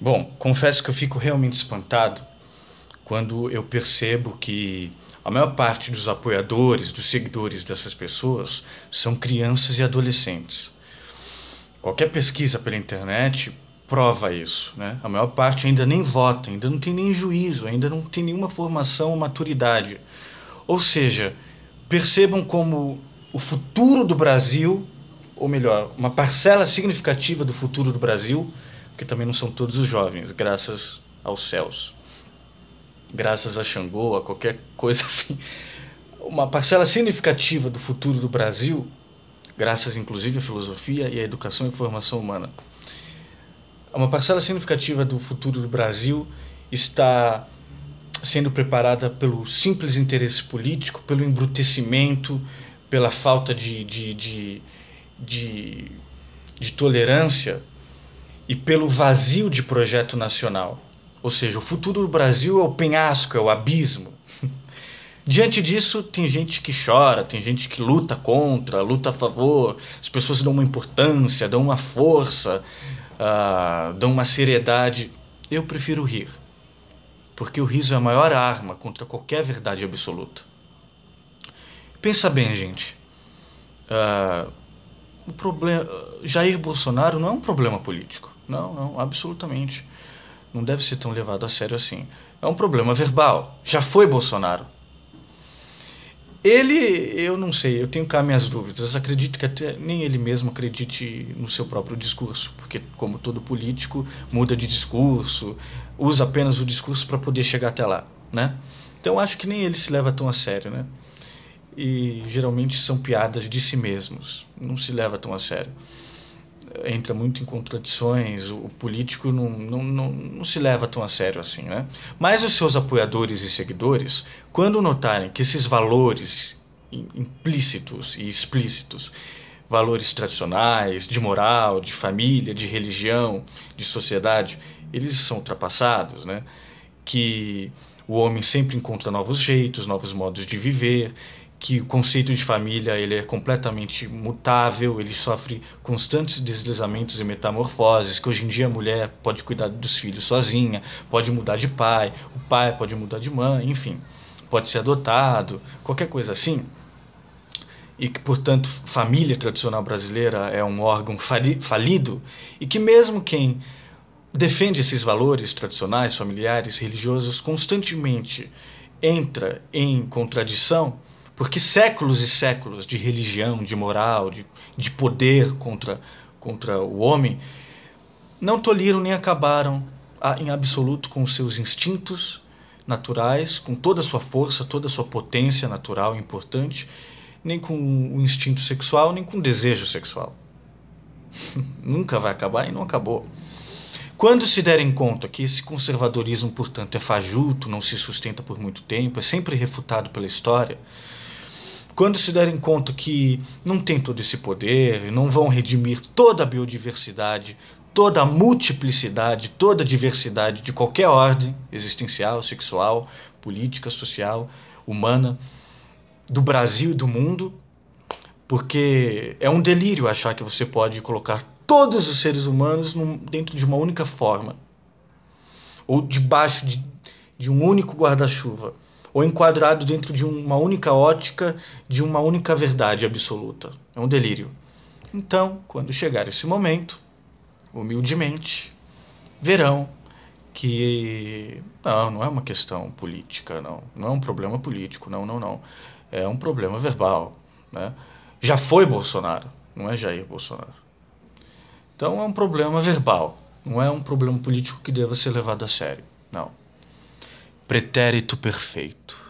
Bom, confesso que eu fico realmente espantado quando eu percebo que a maior parte dos apoiadores, dos seguidores dessas pessoas são crianças e adolescentes. Qualquer pesquisa pela internet prova isso, né? A maior parte ainda nem vota, ainda não tem nem juízo, ainda não tem nenhuma formação ou maturidade. Ou seja, percebam como o futuro do Brasil, ou melhor, uma parcela significativa do futuro do Brasil que também não são todos os jovens, graças aos céus. Graças a Xangô, a qualquer coisa assim. Uma parcela significativa do futuro do Brasil, graças inclusive à filosofia e à educação e formação humana. Uma parcela significativa do futuro do Brasil está sendo preparada pelo simples interesse político, pelo embrutecimento, pela falta de, de, de, de, de tolerância e pelo vazio de projeto nacional. Ou seja, o futuro do Brasil é o penhasco, é o abismo. Diante disso, tem gente que chora, tem gente que luta contra, luta a favor, as pessoas dão uma importância, dão uma força, uh, dão uma seriedade. Eu prefiro rir, porque o riso é a maior arma contra qualquer verdade absoluta. Pensa bem, gente. Uh, o problema, Jair Bolsonaro não é um problema político. Não, não, absolutamente. Não deve ser tão levado a sério assim. É um problema verbal. Já foi Bolsonaro. Ele, eu não sei, eu tenho cá minhas dúvidas. Acredito que até nem ele mesmo acredite no seu próprio discurso, porque, como todo político, muda de discurso, usa apenas o discurso para poder chegar até lá, né? Então acho que nem ele se leva tão a sério, né? E geralmente são piadas de si mesmos, não se leva tão a sério entra muito em contradições, o político não, não, não, não, se leva tão a sério assim, né? Mas os seus apoiadores e seguidores, quando notarem que esses valores implícitos e explícitos, valores tradicionais, de moral, de família, de religião, de sociedade, eles são ultrapassados, né? Que o homem sempre encontra novos jeitos, novos modos de viver, que o conceito de família ele é completamente mutável, ele sofre constantes deslizamentos e metamorfoses, que hoje em dia a mulher pode cuidar dos filhos sozinha, pode mudar de pai, o pai pode mudar de mãe, enfim, pode ser adotado, qualquer coisa assim. E que, portanto, família tradicional brasileira é um órgão falido e que mesmo quem defende esses valores tradicionais, familiares, religiosos, constantemente entra em contradição porque séculos e séculos de religião, de moral, de, de poder contra, contra o homem não toliram nem acabaram a, ah, em absoluto com os seus instintos naturais, com toda a sua força, toda a sua potência natural importante, nem com o instinto sexual, nem com o desejo sexual. Nunca vai acabar e não acabou. Quando se derem conta que esse conservadorismo, portanto, é fajuto, não se sustenta por muito tempo, é sempre refutado pela história, quando se derem conta que não tem todo esse poder, não vão redimir toda a biodiversidade, toda a multiplicidade, toda a diversidade de qualquer ordem existencial, sexual, política, social, humana, do Brasil e do mundo, porque é um delírio achar que você pode colocar todos os seres humanos num, dentro de uma única forma ou debaixo de, de um único guarda-chuva ou enquadrado dentro de uma única ótica, de uma única verdade absoluta. É um delírio. Então, quando chegar esse momento, humildemente, verão que não, não é uma questão política, não, não é um problema político, não, não, não, é um problema verbal, né? Já foi Bolsonaro, não é Jair Bolsonaro. Então é um problema verbal, não é um problema político que deva ser levado a sério, não pretérito perfeito.